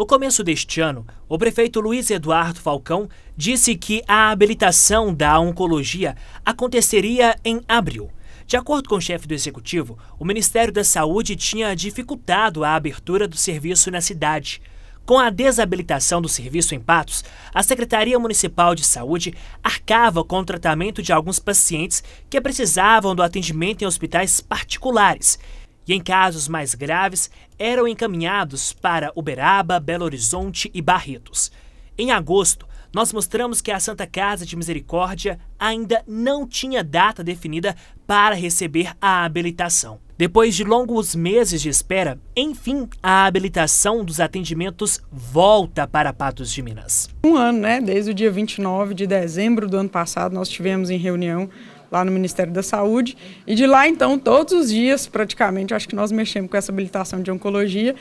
No começo deste ano, o prefeito Luiz Eduardo Falcão disse que a habilitação da oncologia aconteceria em abril. De acordo com o chefe do executivo, o Ministério da Saúde tinha dificultado a abertura do serviço na cidade. Com a desabilitação do serviço em Patos, a Secretaria Municipal de Saúde arcava com o tratamento de alguns pacientes que precisavam do atendimento em hospitais particulares e, em casos mais graves, eram encaminhados para Uberaba, Belo Horizonte e Barretos. Em agosto, nós mostramos que a Santa Casa de Misericórdia ainda não tinha data definida para receber a habilitação. Depois de longos meses de espera, enfim, a habilitação dos atendimentos volta para Patos de Minas. Um ano, né? Desde o dia 29 de dezembro do ano passado, nós tivemos em reunião lá no Ministério da Saúde. E de lá, então, todos os dias, praticamente, acho que nós mexemos com essa habilitação de oncologia.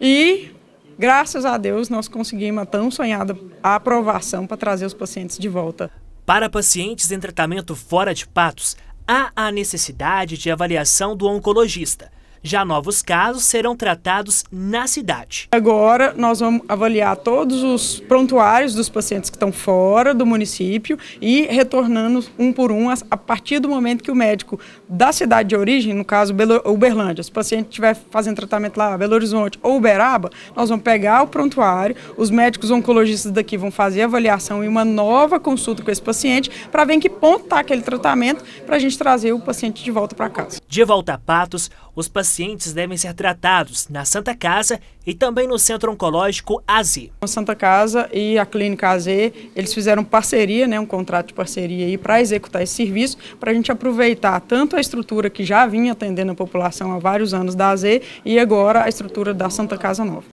E, graças a Deus, nós conseguimos a tão sonhada aprovação para trazer os pacientes de volta. Para pacientes em tratamento fora de patos, há a necessidade de avaliação do oncologista já novos casos serão tratados na cidade. Agora nós vamos avaliar todos os prontuários dos pacientes que estão fora do município e retornando um por um a partir do momento que o médico da cidade de origem, no caso Uberlândia, se o paciente estiver fazendo tratamento lá, Belo Horizonte ou Uberaba, nós vamos pegar o prontuário, os médicos oncologistas daqui vão fazer a avaliação e uma nova consulta com esse paciente para ver em que ponto está aquele tratamento para a gente trazer o paciente de volta para casa. De volta a Patos, os pacientes pacientes devem ser tratados na Santa Casa e também no Centro Oncológico AZ. A Santa Casa e a Clínica AZ, eles fizeram parceria, né, um contrato de parceria aí para executar esse serviço, para a gente aproveitar tanto a estrutura que já vinha atendendo a população há vários anos da AZ e agora a estrutura da Santa Casa Nova.